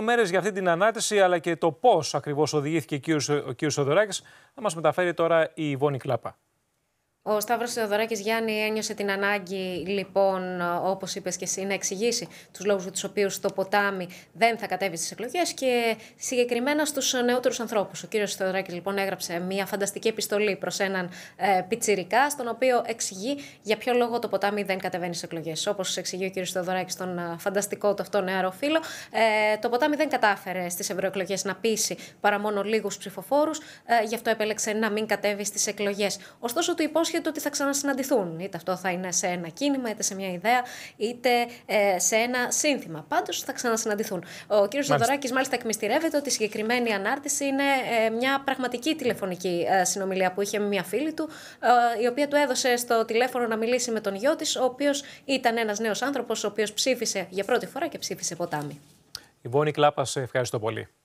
λεπτομέρειε για αυτή την ανάτηση αλλά και το πώς ακριβώς οδηγήθηκε ο κύριος Θεοδωράκης, θα μας μεταφέρει τώρα η Βόνη Κλάπα. Ο Σταύρος Θεοδωράκης Γιάννη ένιωσε την ανάγκη, λοιπόν, όπως είπες και εσύ, να εξηγήσει τους λόγους για τους οποίους το ποτάμι δεν θα κατέβει στις εκλογές και συγκεκριμένα στους νεότερους ανθρώπους. Ο κύριος Θεοδωράκης, λοιπόν, έγραψε μια φανταστική επιστολή προς έναν ε, πιτσιρικά, στον οποίο εξηγεί για ποιο λόγο το ποτάμι δεν κατεβαίνει στις εκλογές. Όπως εξηγεί ο κύριος Θεοδωράκης, τον ε, φανταστικό του αυτό νεαρό φίλο, ε, το ποτάμι δεν κατάφερε στις ευρωεκλογές να πείσει παρά μόνο λίγους ψηφοφόρους, ε, γι' αυτό επέλεξε να μην κατέβει στις εκλογές. Ωστόσο, του υπόσχε το ότι θα ξανασυναντηθούν. Είτε αυτό θα είναι σε ένα κίνημα, είτε σε μια ιδέα, είτε ε, σε ένα σύνθημα. Πάντως θα ξανασυναντηθούν. Ο κ. Ζοδωράκη μάλιστα εκμυστηρεύεται ότι η συγκεκριμένη ανάρτηση είναι ε, μια πραγματική τηλεφωνική ε, συνομιλία που είχε με μια φίλη του, η οποία του έδωσε στο τηλέφωνο να μιλήσει με τον γιο της, ο οποίος ήταν ένας νέος άνθρωπος, ο οποίος ψήφισε για πρώτη φορά και ψήφισε ποτάμι. Η Βόνη Κλάπα, ευχαριστώ πολύ.